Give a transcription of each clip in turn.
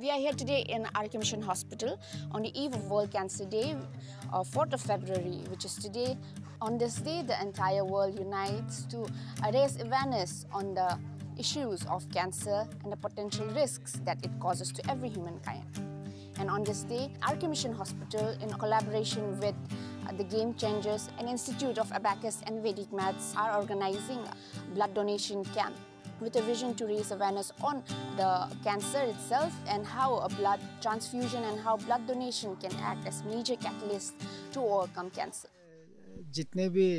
We are here today in Archimission Mission Hospital on the eve of World Cancer Day, uh, 4th of February, which is today. On this day, the entire world unites to raise awareness on the issues of cancer and the potential risks that it causes to every humankind. And on this day, Archimission Mission Hospital, in collaboration with uh, the Game Changers and Institute of Abacus and Vedic Maths, are organizing blood donation camp with a vision to raise awareness on the cancer itself and how a blood transfusion and how blood donation can act as major catalyst to overcome cancer. jitne bhi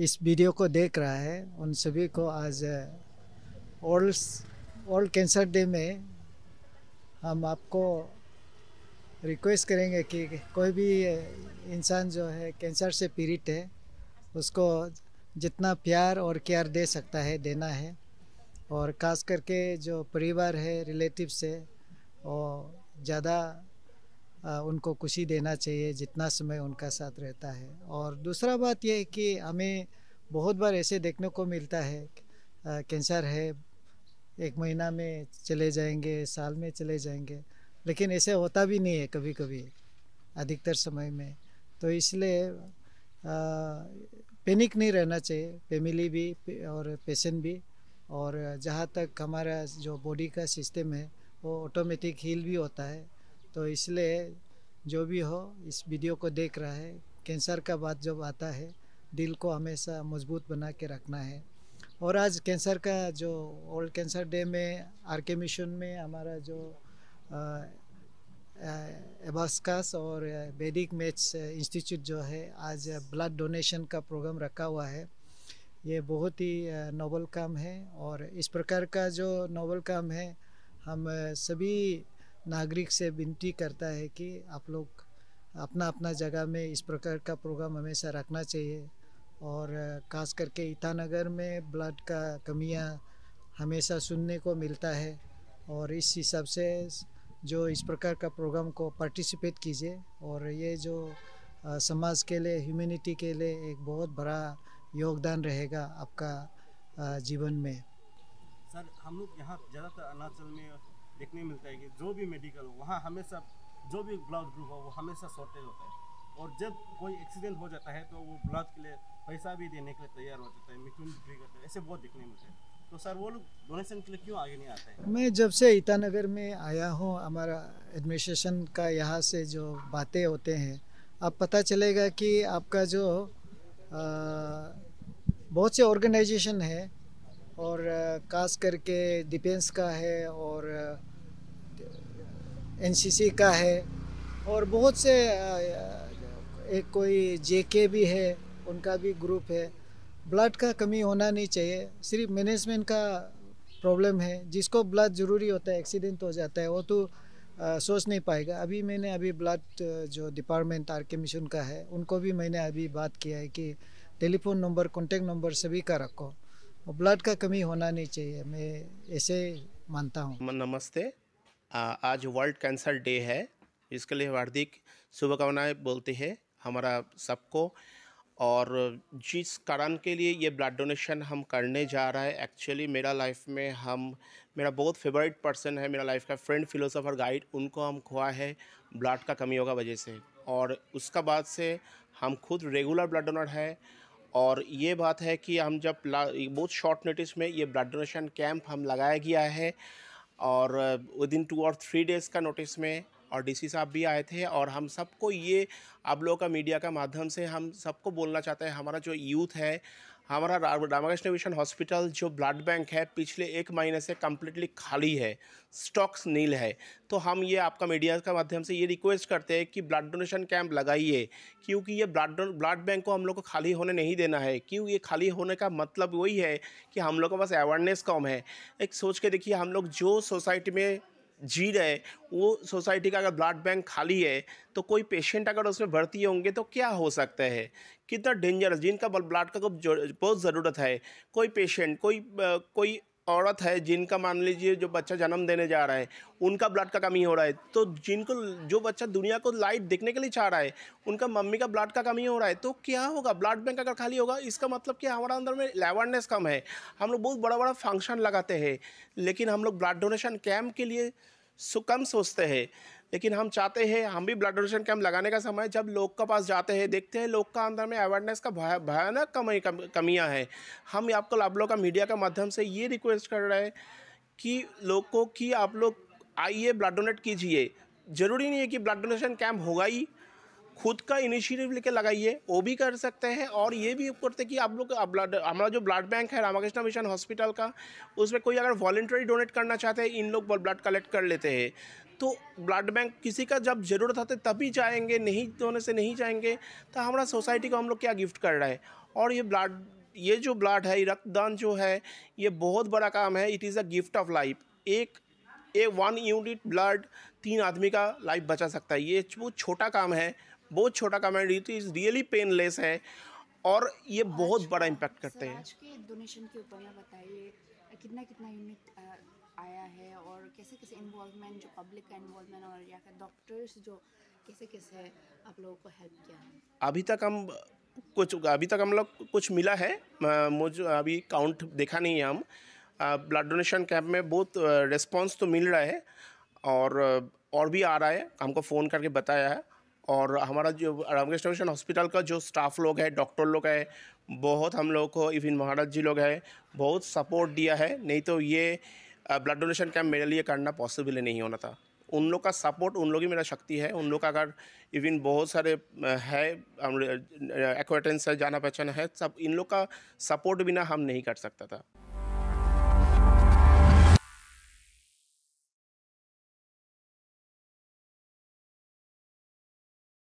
इस video को देख रहा है उन सभी को आज old old cancer day में हम आपको रिक्वेस्ट करेंगे कि कोई भी इंसान जो है कैंसर से पीड़ित है उसको जितना प्यार और केयर दे सकता है देना है और खास करके जो परिवार है रिलेटिव से और ज़्यादा उनको खुशी देना चाहिए जितना समय उनका साथ रहता है और दूसरा बात यह कि हमें बहुत बार ऐसे देखने को मिलता है कैंसर है एक महीना में चले जाएंगे साल में चले जाएंगे लेकिन ऐसे होता भी नहीं है कभी कभी अधिकतर समय में तो इसलिए पैनिक नहीं रहना चाहिए फैमिली भी और पेशेंट भी और जहाँ तक हमारा जो बॉडी का सिस्टम है वो ऑटोमेटिक हील भी होता है तो इसलिए जो भी हो इस वीडियो को देख रहा है कैंसर का बात जब आता है दिल को हमेशा मजबूत बना के रखना है और आज कैंसर का जो ओल्ड कैंसर डे में आर के मिशन में हमारा जो एबास्कास और वैदिक मैथ्स इंस्टीट्यूट जो है आज ब्लड डोनेशन का प्रोग्राम रखा हुआ है ये बहुत ही नोबल काम है और इस प्रकार का जो नोबल काम है हम सभी नागरिक से विनती करता है कि आप लोग अपना अपना जगह में इस प्रकार का प्रोग्राम हमेशा रखना चाहिए और खास करके ईटानगर में ब्लड का कमियाँ हमेशा सुनने को मिलता है और इस हिसाब से जो इस प्रकार का प्रोग्राम को पार्टिसिपेट कीजिए और ये जो समाज के लिए ह्यूमैनिटी के लिए एक बहुत बड़ा योगदान रहेगा आपका जीवन में सर हम लोग यहाँ ज़्यादातर अरुणाचल में देखने मिलता है कि जो भी मेडिकल हो वहाँ हमेशा जो भी ब्लड ग्रुप हो वो हमेशा शॉर्टेज होता है और जब कोई एक्सीडेंट हो जाता है तो वो ब्लड के लिए पैसा भी देने के लिए तैयार हो जाता है मिथुन बिक्री करते हैं ऐसे बहुत देखने मिलते हैं तो सर वो लोग डोनेशन के लिए क्यों आगे नहीं आते हैं मैं जब से ईटानगर में आया हूँ हमारा एडमिनिस्ट्रेशन का यहाँ से जो बातें होते हैं आप पता चलेगा कि आपका जो आ, बहुत से ऑर्गेनाइजेशन है और खास करके डिफेंस का है और एनसीसी का है और बहुत से एक कोई जेके भी है उनका भी ग्रुप है ब्लड का कमी होना नहीं चाहिए सिर्फ मैनेजमेंट का प्रॉब्लम है जिसको ब्लड ज़रूरी होता है एक्सीडेंट हो जाता है वो तो आ, सोच नहीं पाएगा अभी मैंने अभी ब्लड जो डिपार्टमेंट आर के मिशन का है उनको भी मैंने अभी बात किया है कि टेलीफोन नंबर कॉन्टेक्ट नंबर सभी का रखो ब्लड का कमी होना नहीं चाहिए मैं ऐसे मानता हूँ नमस्ते आ, आज वर्ल्ड कैंसर डे है इसके लिए हार्दिक शुभकामनाएं बोलते हैं हमारा सबको और जिस कारण के लिए ये ब्लड डोनेशन हम करने जा रहा है एक्चुअली मेरा लाइफ में हम मेरा बहुत फेवरेट पर्सन है मेरा लाइफ का फ्रेंड फिलोसोफर गाइड उनको हम खोआ है ब्लड का कमी होगा वजह से और उसका बाद से हम खुद रेगुलर ब्लड डोनर हैं और ये बात है कि हम जब बहुत शॉर्ट नोटिस में ये ब्लड डोनेशन कैंप हम लगाया गया है और विद इन टू और थ्री डेज़ का नोटिस में और डीसी साहब भी आए थे और हम सबको ये आप लोगों का मीडिया का माध्यम से हम सबको बोलना चाहते हैं हमारा जो यूथ है हमारा रामकृष्ण मिशन हॉस्पिटल जो ब्लड बैंक है पिछले एक महीने से कम्प्लीटली खाली है स्टॉक्स नील है तो हम ये आपका मीडिया का माध्यम से ये रिक्वेस्ट करते हैं कि ब्लड डोनेशन कैंप लगाइए क्योंकि ये ब्लड ब्लड बैंक को हम लोग को खाली होने नहीं देना है क्यों ये खाली होने का मतलब वही है कि हम लोग के पास अवेयरनेस कम है एक सोच के देखिए हम लोग जो सोसाइटी में जी रहे वो सोसाइटी का अगर ब्लड बैंक खाली है तो कोई पेशेंट अगर उसमें भर्ती होंगे तो क्या हो सकता है कितना डेंजरस जिनका ब्लड का बहुत ज़रूरत है कोई पेशेंट कोई कोई औरत है जिनका मान लीजिए जो बच्चा जन्म देने जा रहा है उनका ब्लड का कमी हो रहा है तो जिनको जो बच्चा दुनिया को लाइट देखने के लिए चाह रहा है उनका मम्मी का ब्लड का कमी हो रहा है तो क्या होगा ब्लड बैंक अगर खाली होगा इसका मतलब कि हमारा अंदर में अवेयरनेस कम है हम लोग बहुत बड़ा बड़ा फंक्शन लगाते हैं लेकिन हम लोग ब्लड डोनेशन कैम्प के लिए कम सोचते हैं लेकिन हम चाहते हैं हम भी ब्लड डोनेशन कैंप लगाने का समय जब लोग के पास जाते हैं देखते हैं लोग का अंदर में अवेयरनेस का भयानक कमी कमियाँ हैं हम आपको आप लोग का मीडिया के माध्यम से ये रिक्वेस्ट कर रहे हैं कि लोग को कि आप लोग आइए ब्लड डोनेट कीजिए ज़रूरी नहीं है कि ब्लड डोनेशन कैंप होगा ही खुद का इनिशिएटिव लेके लगाइए वो भी कर सकते हैं और ये भी करते कि आप लोग ब्लड हमारा जो ब्लड बैंक है रामाकृष्णा मिशन हॉस्पिटल का उसमें कोई अगर वॉल्ट्री डोनेट करना चाहते हैं इन लोग ब्लड कलेक्ट कर लेते हैं तो ब्लड बैंक किसी का जब ज़रूरत होते तभी जाएंगे नहीं होने से नहीं जाएंगे तो हमारा सोसाइटी को हम लोग क्या गिफ्ट कर रहा है और ये ब्लड ये जो ब्लड है रक्तदान जो है ये बहुत बड़ा काम है it is a gift of life एक ए वन यूनिट ब्लड तीन आदमी का लाइफ बचा सकता है ये बहुत छोटा काम है बहुत छोटा काम है इज़ रियली पेनलेस है और ये बहुत बड़ा इम्पैक्ट करते हैं डोनेशन के ऊपर बताइए कितना कितना यूनिट गया है और कैसे कैसे इन्वॉलमेंट जो पब्लिक का इन्वॉलमेंट और या फिर डॉक्टर्स जो कैसे कैसे आप लोगों को हेल्प किया है अभी तक हम कुछ अभी तक हम लोग कुछ मिला है मुझे अभी काउंट देखा नहीं है हम ब्लड डोनेशन कैंप में बहुत रिस्पॉन्स तो मिल रहा है और और भी आ रहा है हमको फ़ोन करके बताया है और हमारा जो रामकृष्ण मिशन हॉस्पिटल का जो स्टाफ लोग है डॉक्टर लोग है बहुत हम लोग को इवन महाराज जी लोग है बहुत सपोर्ट दिया है नहीं तो ये ब्लड डोनेशन कैंप मेरे लिए करना पॉसिबल ही नहीं होना था उन लोग का सपोर्ट उन लोग ही मेरा शक्ति है उन लोग का अगर इवन बहुत सारे है एक्वेटेंस है जाना पहचाना है सब इन लोग का सपोर्ट बिना हम नहीं कर सकता था